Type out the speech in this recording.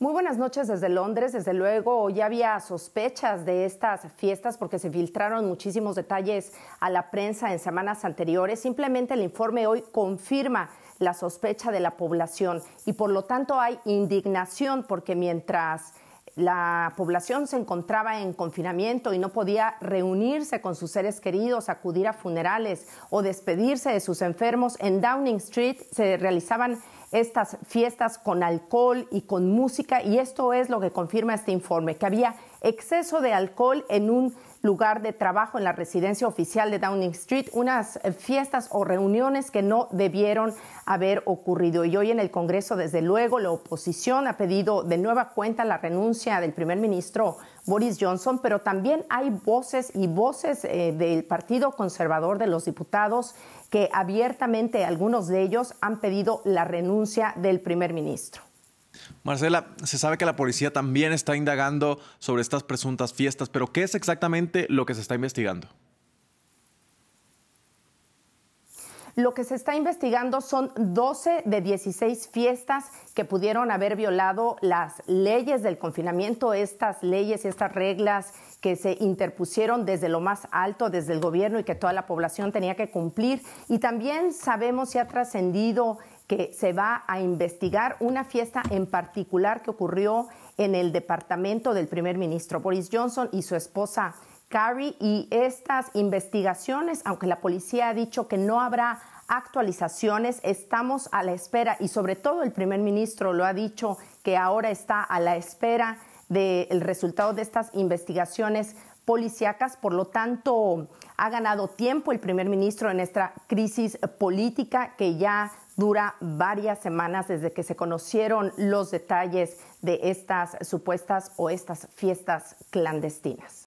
Muy buenas noches desde Londres. Desde luego ya había sospechas de estas fiestas porque se filtraron muchísimos detalles a la prensa en semanas anteriores. Simplemente el informe hoy confirma la sospecha de la población y por lo tanto hay indignación porque mientras la población se encontraba en confinamiento y no podía reunirse con sus seres queridos, acudir a funerales o despedirse de sus enfermos. En Downing Street se realizaban estas fiestas con alcohol y con música y esto es lo que confirma este informe, que había exceso de alcohol en un lugar de trabajo en la residencia oficial de Downing Street, unas eh, fiestas o reuniones que no debieron haber ocurrido. Y hoy en el Congreso, desde luego, la oposición ha pedido de nueva cuenta la renuncia del primer ministro Boris Johnson, pero también hay voces y voces eh, del Partido Conservador de los Diputados que abiertamente algunos de ellos han pedido la renuncia del primer ministro. Marcela, se sabe que la policía también está indagando sobre estas presuntas fiestas, pero ¿qué es exactamente lo que se está investigando? Lo que se está investigando son 12 de 16 fiestas que pudieron haber violado las leyes del confinamiento, estas leyes y estas reglas que se interpusieron desde lo más alto, desde el gobierno y que toda la población tenía que cumplir. Y también sabemos si ha trascendido que se va a investigar una fiesta en particular que ocurrió en el departamento del primer ministro Boris Johnson y su esposa Carrie. Y estas investigaciones, aunque la policía ha dicho que no habrá actualizaciones, estamos a la espera y sobre todo el primer ministro lo ha dicho que ahora está a la espera del resultado de estas investigaciones policíacas, por lo tanto ha ganado tiempo el primer ministro en esta crisis política que ya dura varias semanas desde que se conocieron los detalles de estas supuestas o estas fiestas clandestinas.